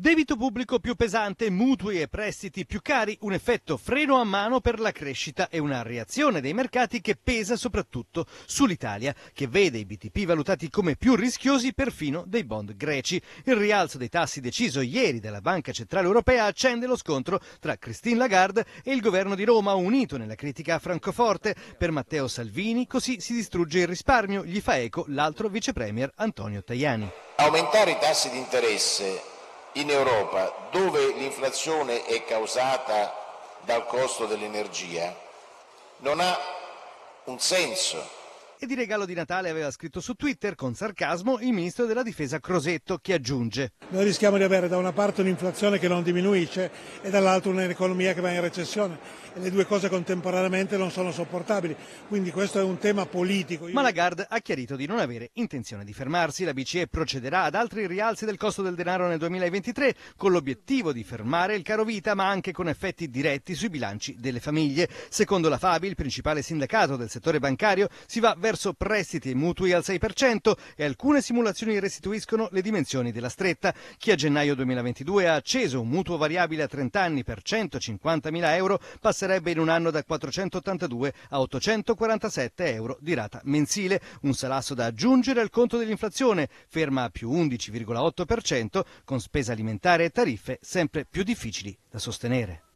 Debito pubblico più pesante, mutui e prestiti più cari, un effetto freno a mano per la crescita e una reazione dei mercati che pesa soprattutto sull'Italia, che vede i BTP valutati come più rischiosi perfino dei bond greci. Il rialzo dei tassi deciso ieri dalla Banca Centrale Europea accende lo scontro tra Christine Lagarde e il governo di Roma, unito nella critica a Francoforte. Per Matteo Salvini così si distrugge il risparmio, gli fa eco l'altro vicepremier Antonio Tajani. Aumentare i tassi di interesse in Europa, dove l'inflazione è causata dal costo dell'energia, non ha un senso e di regalo di Natale aveva scritto su Twitter con sarcasmo il ministro della difesa Crosetto, che aggiunge: Noi rischiamo di avere da una parte un'inflazione che non diminuisce e dall'altra un'economia che va in recessione. E le due cose contemporaneamente non sono sopportabili. Quindi questo è un tema politico. Ma Lagarde ha chiarito di non avere intenzione di fermarsi. La BCE procederà ad altri rialzi del costo del denaro nel 2023 con l'obiettivo di fermare il caro vita, ma anche con effetti diretti sui bilanci delle famiglie. Secondo la FABI, il principale sindacato del settore bancario, si va verso attraverso prestiti e mutui al 6% e alcune simulazioni restituiscono le dimensioni della stretta. Chi a gennaio 2022 ha acceso un mutuo variabile a 30 anni per 150.000 euro passerebbe in un anno da 482 a 847 euro di rata mensile, un salasso da aggiungere al conto dell'inflazione, ferma a più 11,8% con spesa alimentare e tariffe sempre più difficili da sostenere.